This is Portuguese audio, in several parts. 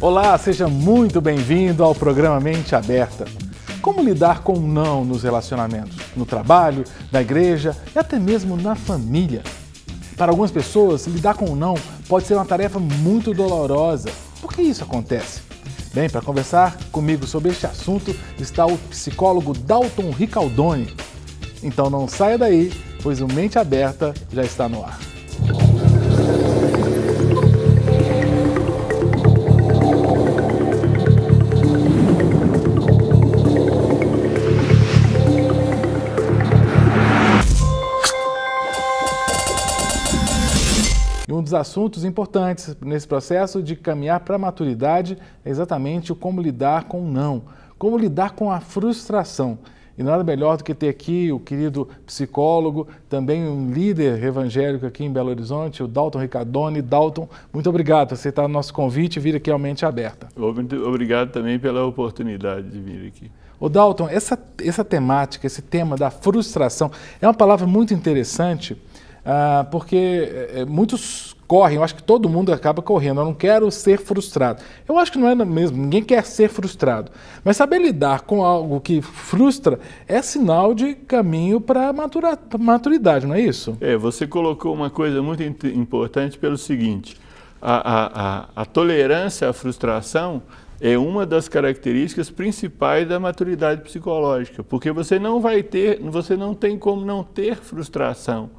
Olá, seja muito bem-vindo ao programa Mente Aberta. Como lidar com o não nos relacionamentos, no trabalho, na igreja e até mesmo na família? Para algumas pessoas, lidar com o não pode ser uma tarefa muito dolorosa. Por que isso acontece? Bem, para conversar comigo sobre este assunto está o psicólogo Dalton Ricaldoni. Então não saia daí, pois o Mente Aberta já está no ar. dos assuntos importantes nesse processo de caminhar para a maturidade é exatamente o como lidar com o não, como lidar com a frustração. E nada melhor do que ter aqui o querido psicólogo, também um líder evangélico aqui em Belo Horizonte, o Dalton Ricardone. Dalton, muito obrigado por aceitar o nosso convite e vir aqui ao Mente Aberta. obrigado também pela oportunidade de vir aqui. O Dalton, essa, essa temática, esse tema da frustração, é uma palavra muito interessante, ah, porque eh, eh, muitos correm, eu acho que todo mundo acaba correndo. Eu não quero ser frustrado. Eu acho que não é mesmo, ninguém quer ser frustrado. Mas saber lidar com algo que frustra é sinal de caminho para a maturidade, não é isso? É, você colocou uma coisa muito importante pelo seguinte: a, a, a, a tolerância à frustração é uma das características principais da maturidade psicológica, porque você não vai ter, você não tem como não ter frustração.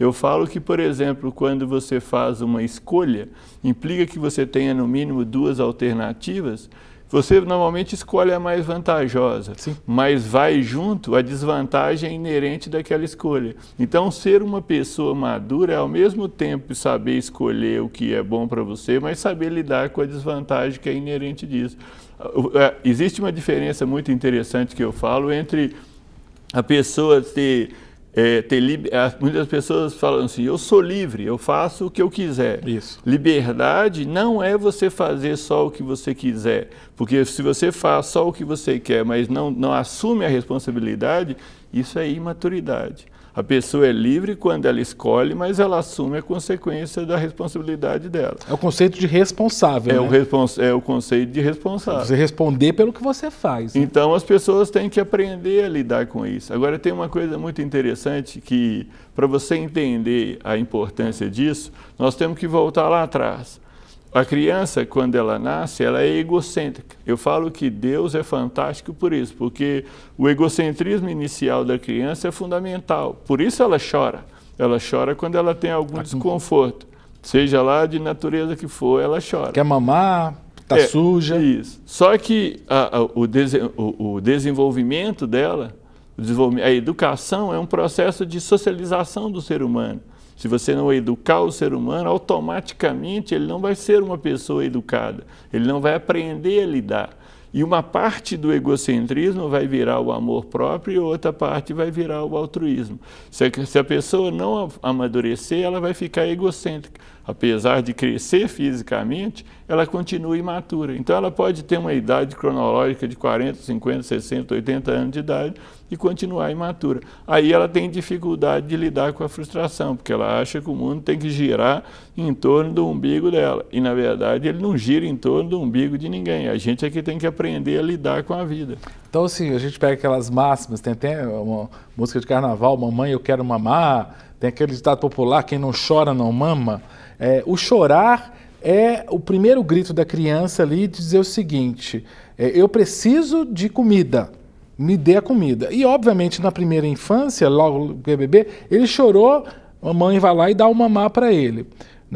Eu falo que, por exemplo, quando você faz uma escolha, implica que você tenha no mínimo duas alternativas. Você normalmente escolhe a mais vantajosa, Sim. mas vai junto a desvantagem inerente daquela escolha. Então, ser uma pessoa madura é ao mesmo tempo saber escolher o que é bom para você, mas saber lidar com a desvantagem que é inerente disso. É, existe uma diferença muito interessante que eu falo entre a pessoa ter é, ter é, muitas pessoas falam assim: eu sou livre, eu faço o que eu quiser. Isso. Liberdade não é você fazer só o que você quiser, porque se você faz só o que você quer, mas não, não assume a responsabilidade, isso é imaturidade. A pessoa é livre quando ela escolhe, mas ela assume a consequência da responsabilidade dela. É o conceito de responsável. É, né? o, respons é o conceito de responsável. Você responder pelo que você faz. Né? Então as pessoas têm que aprender a lidar com isso. Agora tem uma coisa muito interessante que, para você entender a importância disso, nós temos que voltar lá atrás. A criança, quando ela nasce, ela é egocêntrica. Eu falo que Deus é fantástico por isso, porque o egocentrismo inicial da criança é fundamental. Por isso ela chora. Ela chora quando ela tem algum desconforto. Seja lá de natureza que for, ela chora. Quer mamar, tá é, suja. Isso. Só que a, a, o, des, o, o, desenvolvimento dela, o desenvolvimento, a educação é um processo de socialização do ser humano. Se você não educar o ser humano, automaticamente ele não vai ser uma pessoa educada, ele não vai aprender a lidar. E uma parte do egocentrismo vai virar o amor próprio e outra parte vai virar o altruísmo. Se a, se a pessoa não amadurecer, ela vai ficar egocêntrica apesar de crescer fisicamente, ela continua imatura. Então, ela pode ter uma idade cronológica de 40, 50, 60, 80 anos de idade e continuar imatura. Aí ela tem dificuldade de lidar com a frustração, porque ela acha que o mundo tem que girar em torno do umbigo dela. E, na verdade, ele não gira em torno do umbigo de ninguém. A gente é que tem que aprender a lidar com a vida. Então, assim, a gente pega aquelas máximas, tem até uma música de carnaval, Mamãe, eu quero mamar, tem aquele ditado popular, quem não chora não mama. É, o chorar é o primeiro grito da criança ali de dizer o seguinte: é, eu preciso de comida, me dê a comida. E obviamente na primeira infância, logo que é bebê, ele chorou, a mãe vai lá e dá o mamar para ele.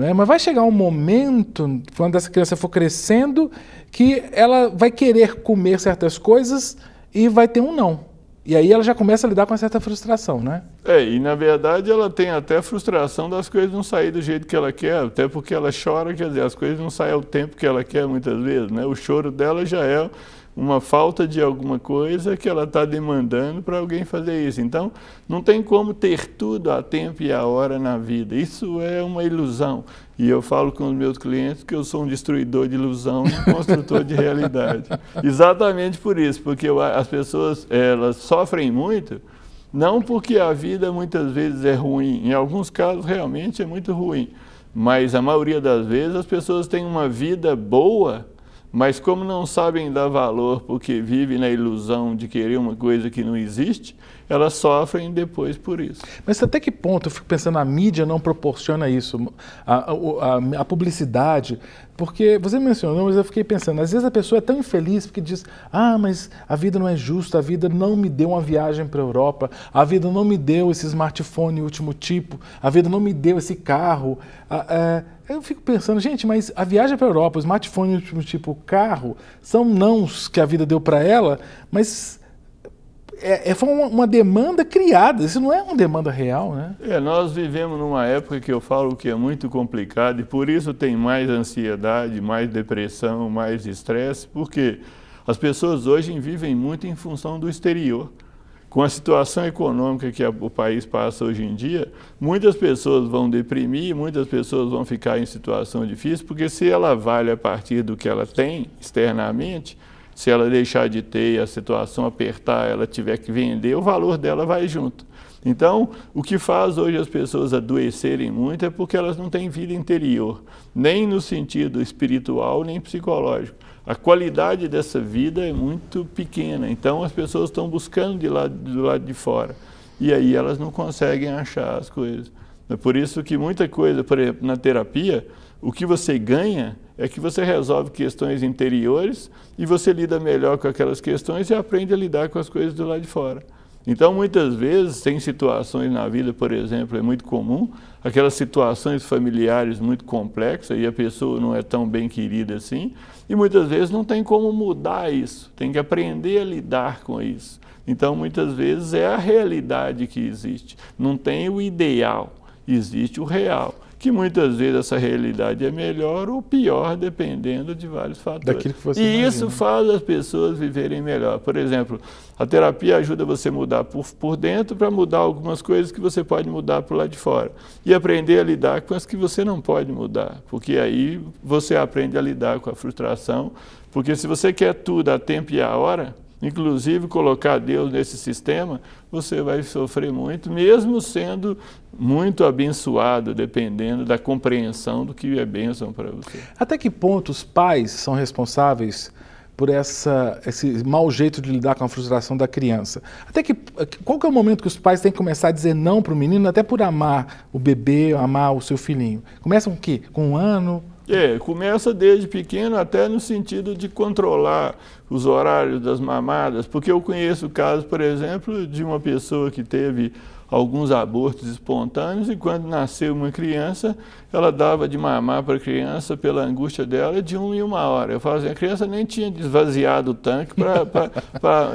é? Mas vai chegar um momento, quando essa criança for crescendo, que ela vai querer comer certas coisas e vai ter um não. E aí ela já começa a lidar com uma certa frustração, né? É, e na verdade ela tem até frustração das coisas não sair do jeito que ela quer, até porque ela chora, quer dizer, as coisas não saem ao tempo que ela quer muitas vezes, né? O choro dela já é uma falta de alguma coisa que ela está demandando para alguém fazer isso. Então, não tem como ter tudo a tempo e a hora na vida. Isso é uma ilusão. E eu falo com os meus clientes que eu sou um destruidor de ilusão e um construtor de realidade. Exatamente por isso, porque as pessoas elas sofrem muito, não porque a vida muitas vezes é ruim, em alguns casos realmente é muito ruim, mas a maioria das vezes as pessoas têm uma vida boa mas como não sabem dar valor porque vivem na ilusão de querer uma coisa que não existe, elas sofrem depois por isso. Mas até que ponto, eu fico pensando, a mídia não proporciona isso, a, a, a publicidade, porque você mencionou, mas eu fiquei pensando, às vezes a pessoa é tão infeliz porque diz, ah, mas a vida não é justa, a vida não me deu uma viagem para a Europa, a vida não me deu esse smartphone último tipo, a vida não me deu esse carro. É, eu fico pensando, gente, mas a viagem para a Europa, o smartphone último tipo, o carro, são nãos que a vida deu para ela, mas é, é, foi uma, demanda criada, isso não é uma demanda real, né? É, nós vivemos numa época que eu falo que é muito complicada e por isso tem mais ansiedade, mais depressão, mais estresse, porque as pessoas hoje vivem muito em função do exterior. Com a situação econômica que a, o país passa hoje em dia, muitas pessoas vão deprimir, muitas pessoas vão ficar em situação difícil, porque se ela vale a partir do que ela tem externamente, se ela deixar de ter a situação apertar, ela tiver que vender, o valor dela vai junto. Então, o que faz hoje as pessoas adoecerem muito é porque elas não têm vida interior, nem no sentido espiritual, nem psicológico. A qualidade dessa vida é muito pequena, então as pessoas estão buscando de lado, do lado de fora. E aí elas não conseguem achar as coisas. É por isso que muita coisa, por exemplo, na terapia, o que você ganha é que você resolve questões interiores e você lida melhor com aquelas questões e aprende a lidar com as coisas do lado de fora. Então, muitas vezes, tem situações na vida, por exemplo, é muito comum, aquelas situações familiares muito complexas e a pessoa não é tão bem querida assim, e muitas vezes não tem como mudar isso, tem que aprender a lidar com isso. Então, muitas vezes é a realidade que existe, não tem o ideal, existe o real que muitas vezes essa realidade é melhor ou pior, dependendo de vários fatores. Daquilo que você e imagina. isso faz as pessoas viverem melhor. Por exemplo, a terapia ajuda você a mudar por, por dentro para mudar algumas coisas que você pode mudar por lá de fora. E aprender a lidar com as que você não pode mudar, porque aí você aprende a lidar com a frustração, porque se você quer tudo a tempo e a hora, inclusive colocar Deus nesse sistema, você vai sofrer muito, mesmo sendo muito abençoado, dependendo da compreensão do que é bênção para você. Até que ponto os pais são responsáveis por essa, esse mau jeito de lidar com a frustração da criança? Até que qual que é o momento que os pais têm que começar a dizer não para o menino, até por amar o bebê, amar o seu filhinho? Começam com o quê? Com um ano? É, começa desde pequeno até no sentido de controlar os horários das mamadas, porque eu conheço o caso, por exemplo, de uma pessoa que teve alguns abortos espontâneos e quando nasceu uma criança, ela dava de mamar para a criança pela angústia dela de uma e uma hora. Eu falo assim, a criança nem tinha desvaziado o tanque para... pra...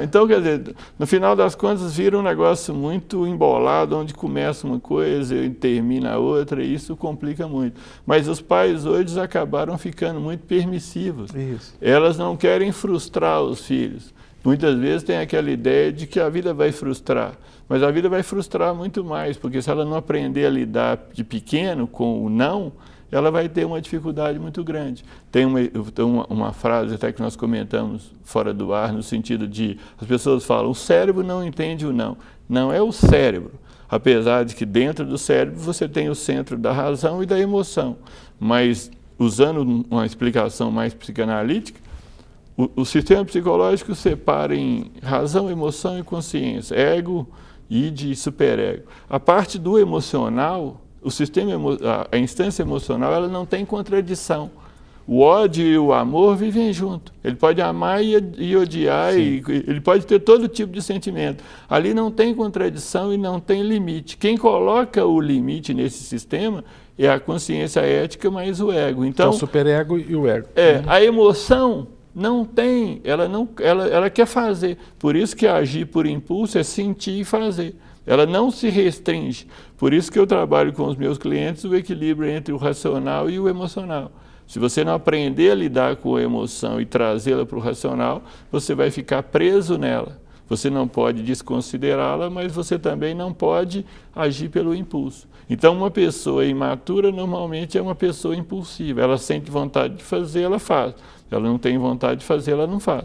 Então, quer dizer, no final das contas vira um negócio muito embolado, onde começa uma coisa e termina a outra, e isso complica muito. Mas os pais hoje acabaram ficando muito permissivos. Isso. Elas não querem frustrar frustrar os filhos. Muitas vezes tem aquela ideia de que a vida vai frustrar, mas a vida vai frustrar muito mais, porque se ela não aprender a lidar de pequeno com o não, ela vai ter uma dificuldade muito grande. Tem uma, uma, uma, frase até que nós comentamos fora do ar, no sentido de as pessoas falam, o cérebro não entende o não. Não é o cérebro. Apesar de que dentro do cérebro você tem o centro da razão e da emoção. Mas, usando uma explicação mais psicanalítica, o, o sistema psicológico separa em razão, emoção e consciência, ego, id e superego. A parte do emocional, o sistema, a instância emocional, ela não tem contradição. O ódio e o amor vivem junto. Ele pode amar e, e odiar, e, ele pode ter todo tipo de sentimento. Ali não tem contradição e não tem limite. Quem coloca o limite nesse sistema é a consciência ética mais o ego. Então, então o superego e o ego. É, uhum. a emoção não tem, ela, não, ela, ela quer fazer. Por isso que agir por impulso é sentir e fazer. Ela não se restringe. Por isso que eu trabalho com os meus clientes o equilíbrio entre o racional e o emocional. Se você não aprender a lidar com a emoção e trazê-la para o racional, você vai ficar preso nela. Você não pode desconsiderá-la, mas você também não pode agir pelo impulso. Então, uma pessoa imatura normalmente é uma pessoa impulsiva. Ela sente vontade de fazer, ela faz. Ela não tem vontade de fazer, ela não faz.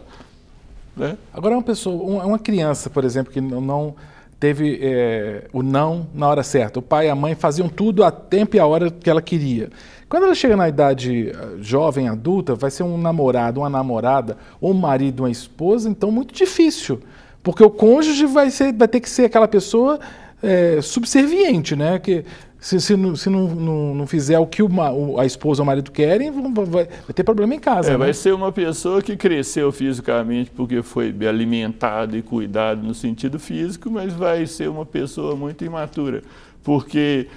Né? Agora, uma pessoa, uma criança, por exemplo, que não teve é, o não na hora certa. O pai e a mãe faziam tudo a tempo e a hora que ela queria. Quando ela chega na idade ah, jovem, adulta, vai ser um namorado, uma namorada, ou um marido, uma esposa, então muito difícil porque o cônjuge vai, ser, vai ter que ser aquela pessoa é, subserviente, né? Que se, se, não, se não, não, não, fizer o que uma, a esposa ou o marido querem, vai, vai ter problema em casa. É, né? Vai ser uma pessoa que cresceu fisicamente porque foi alimentada e cuidada no sentido físico, mas vai ser uma pessoa muito imatura. Porque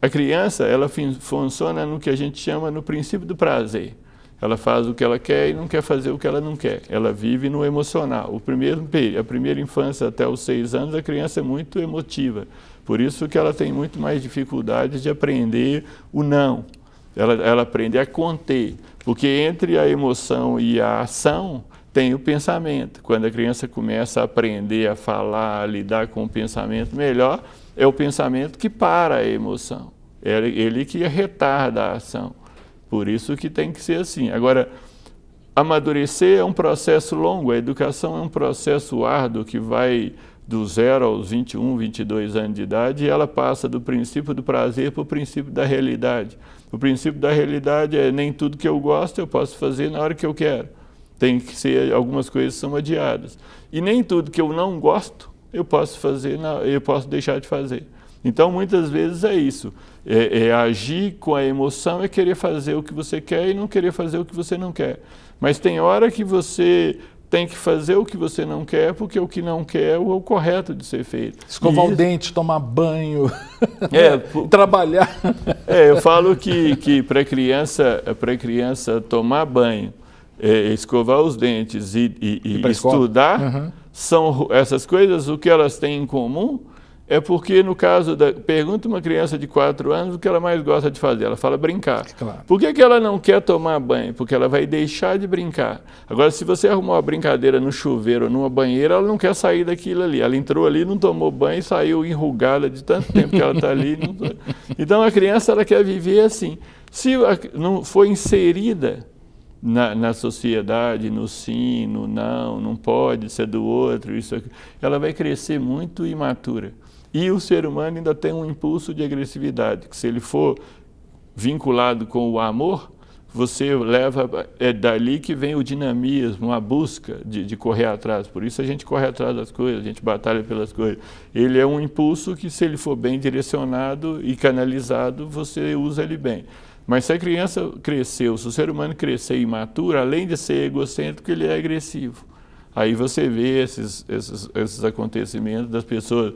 a criança, ela funciona no que a gente chama no princípio do prazer. Ela faz o que ela quer e não quer fazer o que ela não quer. Ela vive no emocional. O primeiro, a primeira infância até os seis anos, a criança é muito emotiva. Por isso que ela tem muito mais dificuldade de aprender o não. Ela, ela aprende a conter, porque entre a emoção e a ação tem o pensamento. Quando a criança começa a aprender a falar, a lidar com o pensamento melhor, é o pensamento que para a emoção. É ele que é retarda a ação. Por isso que tem que ser assim. Agora, amadurecer é um processo longo, a educação é um processo árduo que vai do zero aos 21, 22 anos de idade, e ela passa do princípio do prazer para o princípio da realidade. O princípio da realidade é nem tudo que eu gosto eu posso fazer na hora que eu quero. Tem que ser, algumas coisas são adiadas. E nem tudo que eu não gosto eu posso fazer, eu posso deixar de fazer. Então, muitas vezes é isso. É, é, agir com a emoção, é querer fazer o que você quer e não querer fazer o que você não quer. Mas tem hora que você tem que fazer o que você não quer, porque o que não quer é o correto de ser feito. Escovar e... o dente, tomar banho, é, trabalhar. É, eu falo que, que para a criança, para criança tomar banho, é, escovar os dentes e, e, e estudar, uhum. são essas coisas, o que elas têm em comum é porque, no caso da. Pergunta uma criança de 4 anos o que ela mais gosta de fazer. Ela fala brincar. Claro. Por que, que ela não quer tomar banho? Porque ela vai deixar de brincar. Agora, se você arrumar uma brincadeira no chuveiro ou numa banheira, ela não quer sair daquilo ali. Ela entrou ali, não tomou banho e saiu enrugada de tanto tempo que ela está ali. Não... Então, a criança ela quer viver assim. Se não foi inserida na, na, sociedade, no sim, no não, não pode ser do outro, isso, aqui, ela vai crescer muito imatura. E o ser humano ainda tem um impulso de agressividade, que se ele for vinculado com o amor, você leva, é dali que vem o dinamismo, a busca de, de, correr atrás. Por isso a gente corre atrás das coisas, a gente batalha pelas coisas. Ele é um impulso que, se ele for bem direcionado e canalizado, você usa ele bem. Mas se a criança cresceu, se o ser humano crescer imaturo, além de ser egocêntrico, ele é agressivo. Aí você vê esses, esses, esses acontecimentos das pessoas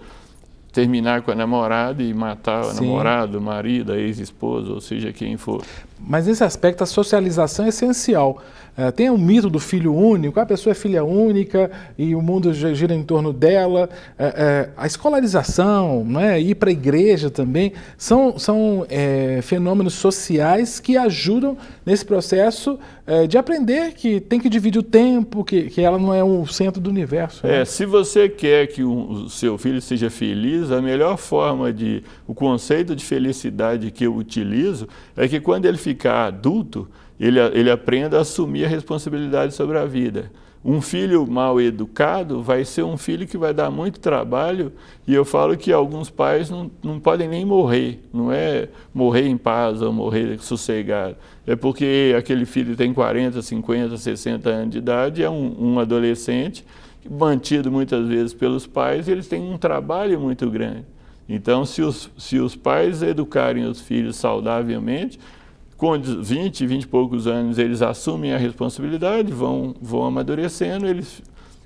terminar com a namorada e matar o namorado, o marido, a ex-esposa, ou seja, quem for. Mas nesse aspecto, a socialização é essencial. É, tem o um mito do filho único, a pessoa é filha única e o mundo gira em torno dela. É, é, a escolarização, né, ir para a igreja também, são, são é, fenômenos sociais que ajudam nesse processo é, de aprender que tem que dividir o tempo, que, que ela não é o centro do universo. Né? É, se você quer que o seu filho seja feliz, a melhor forma de. O conceito de felicidade que eu utilizo é que quando ele fica ficar adulto, ele, ele aprenda a assumir a responsabilidade sobre a vida. Um filho mal educado vai ser um filho que vai dar muito trabalho, e eu falo que alguns pais não, não podem nem morrer, não é morrer em paz ou morrer sossegado. É porque aquele filho tem 40, 50, 60 anos de idade, é um, um adolescente, mantido muitas vezes pelos pais, eles têm um trabalho muito grande. Então, se os, se os pais educarem os filhos saudavelmente, com 20, 20 e poucos anos, eles assumem a responsabilidade, vão, vão amadurecendo, eles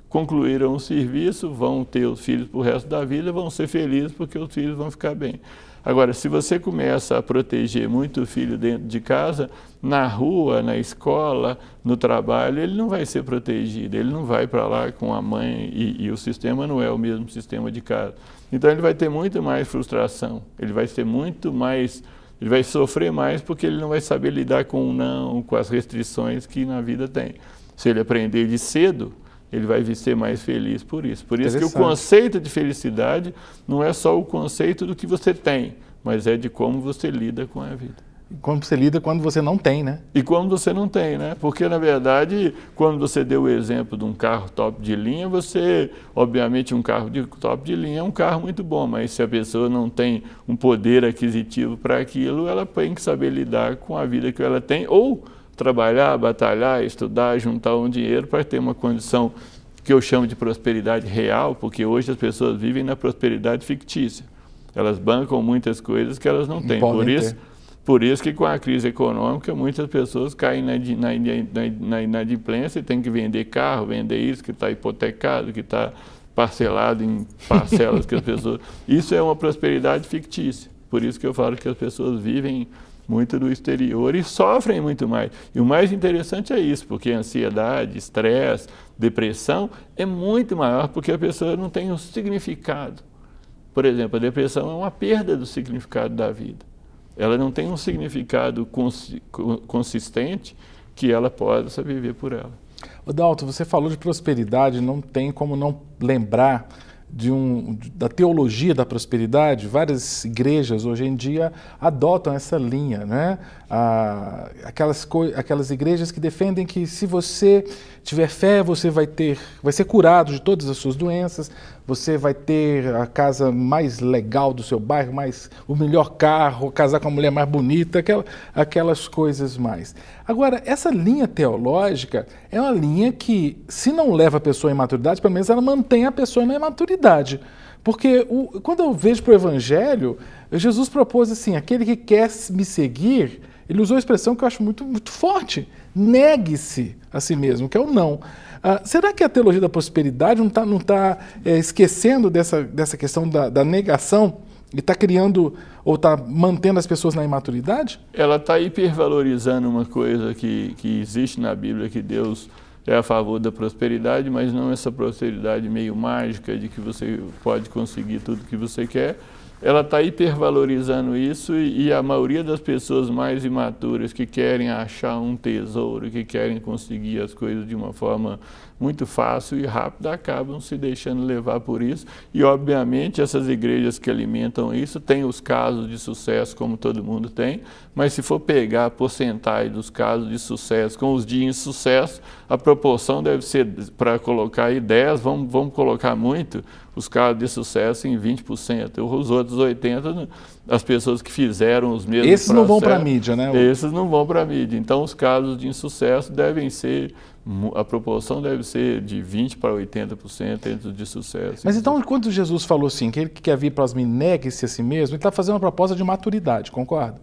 concluíram o serviço, vão ter os filhos para o resto da vida, vão ser felizes porque os filhos vão ficar bem. Agora, se você começa a proteger muito o filho dentro de casa, na rua, na escola, no trabalho, ele não vai ser protegido, ele não vai para lá com a mãe e, e o sistema não é o mesmo sistema de casa. Então, ele vai ter muito mais frustração, ele vai ser muito mais ele vai sofrer mais porque ele não vai saber lidar com o não, com as restrições que na vida tem. Se ele aprender de cedo, ele vai ser mais feliz por isso. Por isso que o conceito de felicidade não é só o conceito do que você tem, mas é de como você lida com a vida. Como você lida quando você não tem, né? E quando você não tem, né? Porque, na verdade, quando você deu o exemplo de um carro top de linha, você, obviamente, um carro de top de linha é um carro muito bom, mas se a pessoa não tem um poder aquisitivo para aquilo, ela tem que saber lidar com a vida que ela tem, ou trabalhar, batalhar, estudar, juntar um dinheiro para ter uma condição que eu chamo de prosperidade real, porque hoje as pessoas vivem na prosperidade fictícia. Elas bancam muitas coisas que elas não têm. Podem Por isso. Ter por isso que com a crise econômica, muitas pessoas caem na, na, na, na inadimplência e tem que vender carro, vender isso que está hipotecado, que está parcelado em parcelas que as pessoas... Isso é uma prosperidade fictícia. Por isso que eu falo que as pessoas vivem muito do exterior e sofrem muito mais. E o mais interessante é isso, porque ansiedade, estresse, depressão é muito maior porque a pessoa não tem um significado. Por exemplo, a depressão é uma perda do significado da vida. Ela não tem um significado cons consistente que ela possa viver por ela. O você falou de prosperidade, não tem como não lembrar de um, da teologia da prosperidade, várias igrejas hoje em dia adotam essa linha, né? Ah, aquelas, aquelas igrejas que defendem que se você tiver fé, você vai ter, vai ser curado de todas as suas doenças, você vai ter a casa mais legal do seu bairro, mais o melhor carro, casar com a mulher mais bonita, aquela, aquelas coisas mais. Agora, essa linha teológica é uma linha que, se não leva a pessoa à imaturidade, pelo menos ela mantém a pessoa na imaturidade. Porque o, quando eu vejo para o Evangelho, Jesus propôs assim: aquele que quer me seguir ele usou uma expressão que eu acho muito, muito forte: negue-se a si mesmo, que é o não. Ah, será que a teologia da prosperidade não está não tá, é, esquecendo dessa, dessa questão da, da negação e está criando ou está mantendo as pessoas na imaturidade? Ela está hipervalorizando uma coisa que, que existe na Bíblia, que Deus é a favor da prosperidade, mas não essa prosperidade meio mágica de que você pode conseguir tudo que você quer ela está hipervalorizando isso e, e, a maioria das pessoas mais imaturas que querem achar um tesouro, que querem conseguir as coisas de uma forma muito fácil e rápida, acabam se deixando levar por isso. E, obviamente, essas igrejas que alimentam isso têm os casos de sucesso, como todo mundo tem, mas se for pegar a porcentagem dos casos de sucesso com os de insucesso, a proporção deve ser, para colocar aí 10, vamos, vamos colocar muito, os casos de sucesso em 20%. Os outros 80%, as pessoas que fizeram os mesmos Esses processos, não vão para a mídia, né? Esses não vão para a mídia. Então, os casos de insucesso devem ser, a proporção deve ser de 20% para 80% entre os de sucesso. Mas então, quando Jesus falou assim, que ele que quer vir para as negue se a si mesmo, ele está fazendo uma proposta de maturidade, concorda?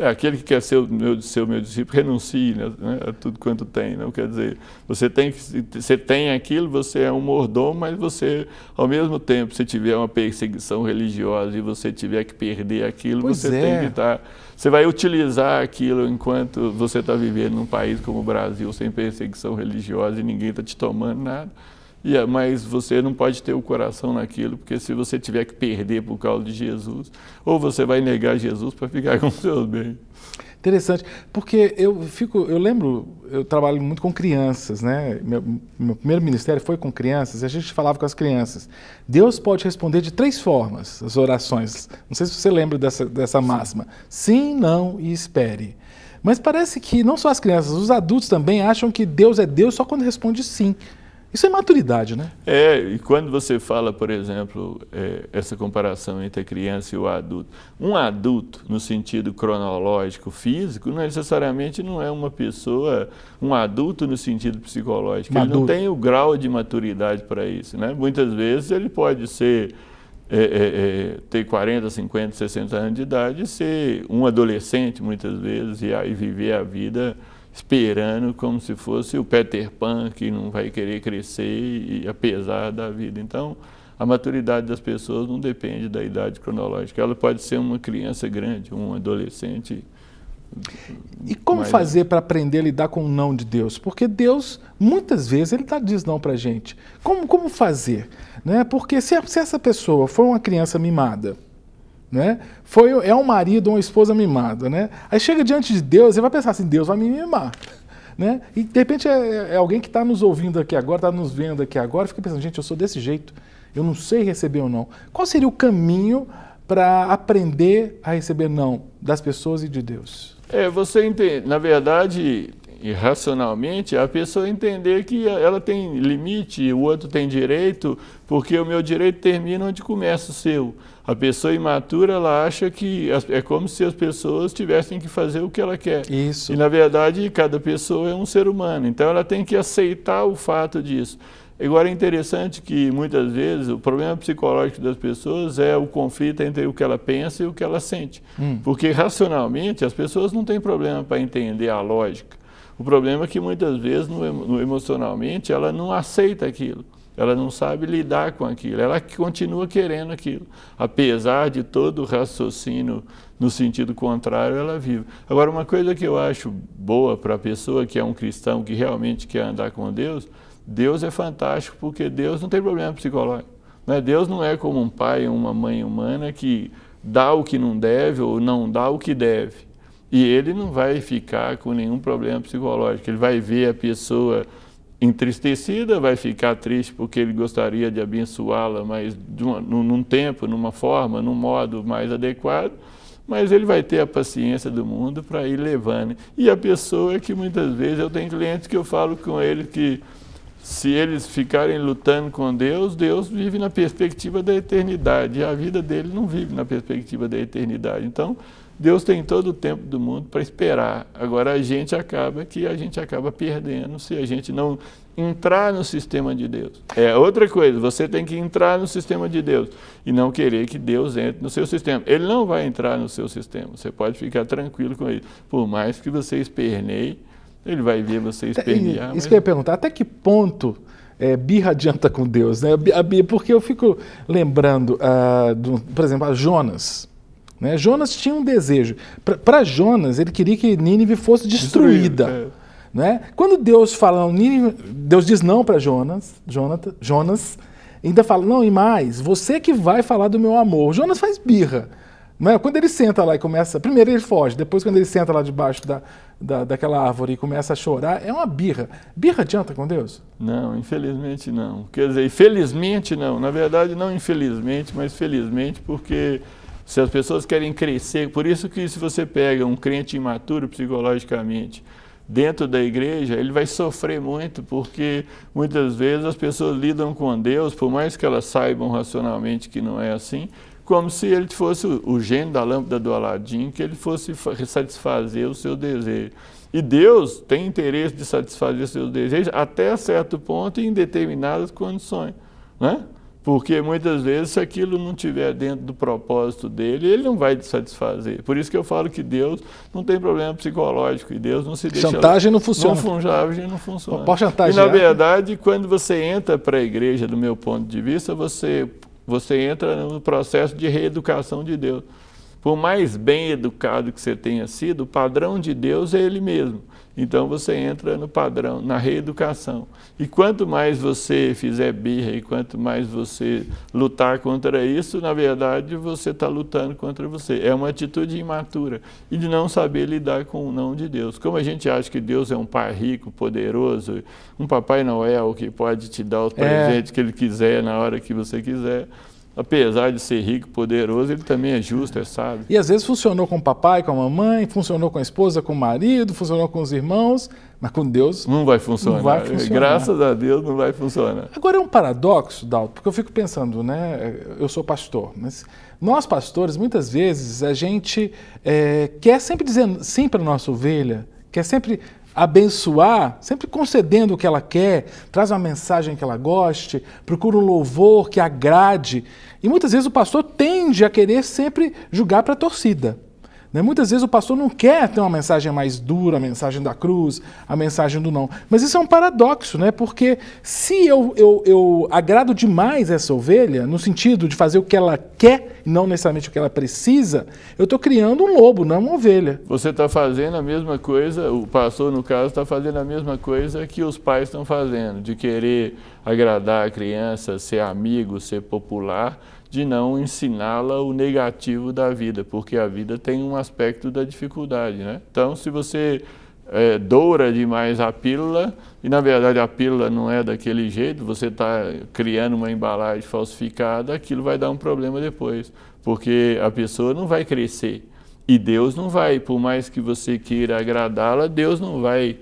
É, aquele que quer ser o meu, ser o meu discípulo, renuncie né, né a tudo quanto tem. Não né. quer dizer, você tem, você tem aquilo, você é um mordomo, mas você, ao mesmo tempo, se tiver uma perseguição religiosa e você tiver que perder aquilo, pois você é. tem que estar. Tá, você vai utilizar aquilo enquanto você está vivendo num país como o Brasil, sem perseguição religiosa e ninguém está te tomando nada. É, mas você não pode ter o coração naquilo, porque se você tiver que perder por causa de Jesus, ou você vai negar Jesus para ficar com seus bens. Interessante, porque eu fico, eu lembro, eu trabalho muito com crianças, né? Meu, meu primeiro ministério foi com crianças, e a gente falava com as crianças. Deus pode responder de três formas as orações. Não sei se você lembra dessa, dessa máxima: sim, não e espere. Mas parece que não só as crianças, os adultos também acham que Deus é Deus só quando responde sim. Isso é maturidade, né? É, e quando você fala, por exemplo, é, essa comparação entre a criança e o adulto, um adulto, no sentido cronológico, físico, não necessariamente não é uma pessoa, um adulto no sentido psicológico. Maduro. Ele não tem o grau de maturidade para isso, né? Muitas vezes ele pode ser. É, é, é ter 40, 50, 60 anos de idade e ser um adolescente, muitas vezes, e aí viver a vida esperando como se fosse o Peter Pan que não vai querer crescer e, apesar da vida. Então, a maturidade das pessoas não depende da idade cronológica. Ela pode ser uma criança grande, um adolescente. E como mais... fazer para aprender a lidar com o não de Deus? Porque Deus, muitas vezes, ele tá, diz não para a gente. Como, como fazer? Né? Porque se, se essa pessoa for uma criança mimada, né? Foi, é um marido ou uma esposa mimada. Né? Aí chega diante de Deus, você vai pensar assim: Deus vai me mimar. Né? E de repente é, é alguém que está nos ouvindo aqui agora, está nos vendo aqui agora, fica pensando: gente, eu sou desse jeito, eu não sei receber ou não. Qual seria o caminho para aprender a receber não das pessoas e de Deus? É, você entende, na verdade, irracionalmente, a pessoa entender que ela tem limite, o outro tem direito, porque o meu direito termina onde começa o seu. A pessoa imatura, ela acha que é como se as pessoas tivessem que fazer o que ela quer. Isso. E, na verdade, cada pessoa é um ser humano. Então, ela tem que aceitar o fato disso. Agora, é interessante que, muitas vezes, o problema psicológico das pessoas é o conflito entre o que ela pensa e o que ela sente. Hum. Porque, racionalmente, as pessoas não têm problema para entender a lógica. O problema é que, muitas vezes, no, emocionalmente, ela não aceita aquilo. Ela não sabe lidar com aquilo, ela continua querendo aquilo. Apesar de todo o raciocínio no sentido contrário, ela vive. Agora, uma coisa que eu acho boa para a pessoa que é um cristão, que realmente quer andar com Deus, Deus é fantástico porque Deus não tem problema psicológico. Né? Deus não é como um pai ou uma mãe humana que dá o que não deve ou não dá o que deve. E ele não vai ficar com nenhum problema psicológico, ele vai ver a pessoa entristecida, vai ficar triste porque ele gostaria de abençoá-la, mas uma, num tempo, numa forma, num modo mais adequado, mas ele vai ter a paciência do mundo para ir levando. E a pessoa é que muitas vezes eu tenho clientes que eu falo com ele que se eles ficarem lutando com Deus, Deus vive na perspectiva da eternidade, e a vida dele não vive na perspectiva da eternidade. Então, Deus tem todo o tempo do mundo para esperar. Agora a gente acaba que a gente acaba perdendo se a gente não entrar no sistema de Deus. É outra coisa, você tem que entrar no sistema de Deus e não querer que Deus entre no seu sistema. Ele não vai entrar no seu sistema. Você pode ficar tranquilo com ele. Por mais que você esperneie, ele vai ver você espernear. Isso mas... que eu ia perguntar, até que ponto é, birra adianta com Deus, né? Porque eu fico lembrando, uh, do, por exemplo, a Jonas. Né? Jonas tinha um desejo. Para Jonas, ele queria que Nínive fosse destruída. é. né? Quando Deus fala, Nínive, Deus diz não para Jonas, Jonathan, Jonas, ainda fala, não, e mais, você que vai falar do meu amor. Jonas faz birra. Né? Quando ele senta lá e começa. Primeiro ele foge, depois, quando ele senta lá debaixo da, da, daquela árvore e começa a chorar, é uma birra. Birra adianta com Deus? Não, infelizmente não. Quer dizer, felizmente não. Na verdade, não infelizmente, mas felizmente, porque se as pessoas querem crescer, por isso que se você pega um crente imaturo psicologicamente dentro da igreja, ele vai sofrer muito, porque muitas vezes as pessoas lidam com Deus, por mais que elas saibam racionalmente que não é assim, como se ele fosse o gênio da lâmpada do Aladim, que ele fosse satisfazer o seu desejo. E Deus tem interesse de satisfazer seus desejos até certo ponto em determinadas condições, né? Porque muitas vezes, se aquilo não tiver dentro do propósito dele, ele não vai te satisfazer. Por isso que eu falo que Deus não tem problema psicológico e Deus não se deixa. Chantagem não funciona. Não funciona, não funciona. pode chantagear. E na verdade, quando você entra para a igreja, do meu ponto de vista, você, você entra no processo de reeducação de Deus. Por mais bem educado que você tenha sido, o padrão de Deus é Ele mesmo. Então você entra no padrão, na reeducação. E quanto mais você fizer birra e quanto mais você lutar contra isso, na verdade você está lutando contra você. É uma atitude imatura e de não saber lidar com o não de Deus. Como a gente acha que Deus é um pai rico, poderoso, um Papai Noel que pode te dar os é. presentes é. que ele quiser na hora que você quiser apesar de ser rico, poderoso, ele também é justo, é sábio. E às vezes funcionou com o papai, com a mamãe, funcionou com a esposa, com o marido, funcionou com os irmãos, mas com Deus não vai funcionar. Não vai funcionar. Graças a Deus não vai funcionar. Agora é um paradoxo, Dalton, porque eu fico pensando, né? Eu sou pastor, mas nós pastores muitas vezes a gente é, quer sempre dizer sim para nossa ovelha, quer sempre abençoar, sempre concedendo o que ela quer, traz uma mensagem que ela goste, procura um louvor que agrade. E muitas vezes o pastor tende a querer sempre julgar para a torcida. Né? Muitas vezes o pastor não quer ter uma mensagem mais dura, a mensagem da cruz, a mensagem do não. Mas isso é um paradoxo, né? porque se eu, eu, eu agrado demais essa ovelha, no sentido de fazer o que ela quer, não necessariamente o que ela precisa, eu estou criando um lobo, não uma ovelha. Você está fazendo a mesma coisa, o pastor, no caso, está fazendo a mesma coisa que os pais estão fazendo, de querer agradar a criança, ser amigo, ser popular de não ensiná-la o negativo da vida, porque a vida tem um aspecto da dificuldade. Né? Então, se você é, doura demais a pílula, e na verdade a pílula não é daquele jeito, você está criando uma embalagem falsificada, aquilo vai dar um problema depois, porque a pessoa não vai crescer. E Deus não vai, por mais que você queira agradá-la, Deus não vai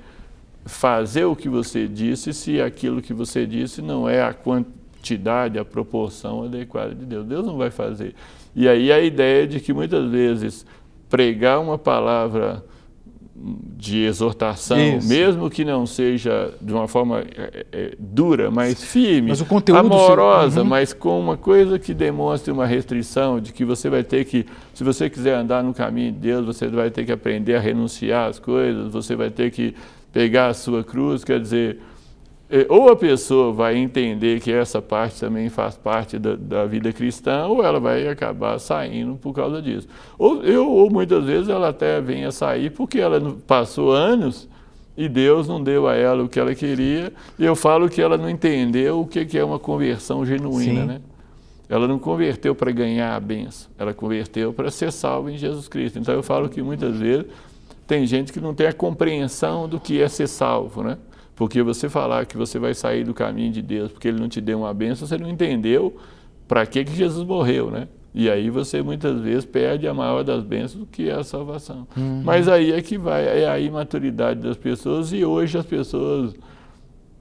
fazer o que você disse se aquilo que você disse não é a quantidade quantidade, a proporção adequada de Deus. Deus não vai fazer. E aí a ideia de que muitas vezes pregar uma palavra de exortação, Isso. mesmo que não seja de uma forma é, é dura, mas firme, mas amorosa, uhum. mas com uma coisa que demonstre uma restrição de que você vai ter que, se você quiser andar no caminho de Deus, você vai ter que aprender a renunciar às coisas, você vai ter que pegar a sua cruz, quer dizer, é, ou a pessoa vai entender que essa parte também faz parte da, da, vida cristã, ou ela vai acabar saindo por causa disso. Ou, eu, ou muitas vezes ela até vem a sair porque ela passou anos e Deus não deu a ela o que ela queria, e eu falo que ela não entendeu o que, que é uma conversão genuína, Sim. né? Ela não converteu para ganhar a benção, ela converteu para ser salva em Jesus Cristo. Então eu falo que muitas vezes tem gente que não tem a compreensão do que é ser salvo, né? Porque você falar que você vai sair do caminho de Deus porque ele não te deu uma bênção, você não entendeu para que, que Jesus morreu, né? E aí você muitas vezes perde a maior das bênçãos, que é a salvação. Uhum. Mas aí é que vai, é a imaturidade das pessoas e hoje as pessoas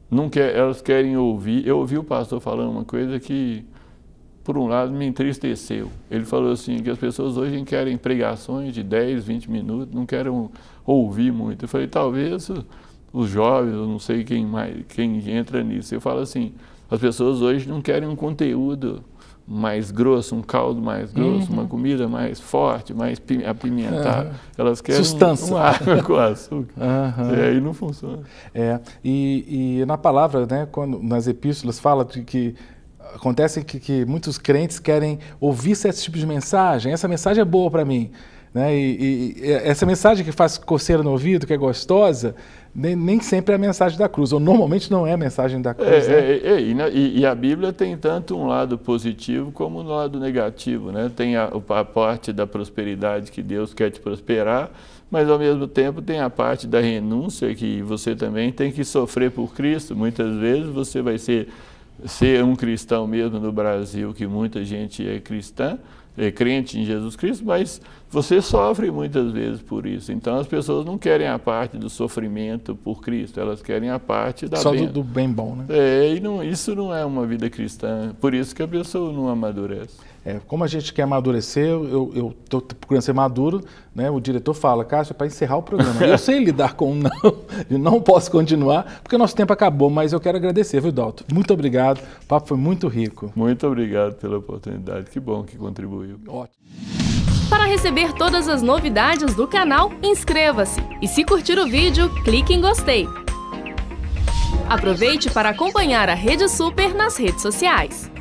não quer, elas querem ouvir. Eu ouvi o pastor falando uma coisa que, por um lado, me entristeceu. Ele falou assim, que as pessoas hoje querem pregações de 10, 20 minutos, não querem ouvir muito. Eu falei, talvez os jovens, eu não sei quem, mais, quem entra nisso. Eu falo assim, as pessoas hoje não querem um conteúdo mais grosso, um caldo mais grosso, uhum. uma comida mais forte, mais apimentada. Uhum. Elas querem Sustância. uma água com açúcar. Uhum. E é, aí não funciona. É, e, e, na palavra, né, quando, nas epístolas, fala de que acontece que, que muitos crentes querem ouvir certos tipos de mensagem. Essa mensagem é boa para mim né? E, e, essa mensagem que faz coceira no ouvido, que é gostosa, nem, nem, sempre é a mensagem da cruz, ou normalmente não é a mensagem da cruz. É, né? é, é, e, e, a Bíblia tem tanto um lado positivo como um lado negativo. Né? Tem a, a parte da prosperidade que Deus quer te prosperar, mas ao mesmo tempo tem a parte da renúncia que você também tem que sofrer por Cristo. Muitas vezes você vai ser ser um cristão mesmo no Brasil, que muita gente é cristã, é crente em Jesus Cristo, mas você sofre muitas vezes por isso. Então as pessoas não querem a parte do sofrimento por Cristo, elas querem a parte da Só bem. do bem bom, né? É, e não, isso não é uma vida cristã. Por isso que a pessoa não amadurece. É, como a gente quer amadurecer, eu estou procurando ser maduro, né? o diretor fala, Cássio, é para encerrar o programa. eu sei lidar com um não, eu não posso continuar, porque o nosso tempo acabou, mas eu quero agradecer, viu, Dalton? Muito obrigado, o papo foi muito rico. Muito obrigado pela oportunidade, que bom que contribuiu. Ótimo. Para receber todas as novidades do canal, inscreva-se e se curtir o vídeo, clique em gostei. Aproveite para acompanhar a Rede Super nas redes sociais.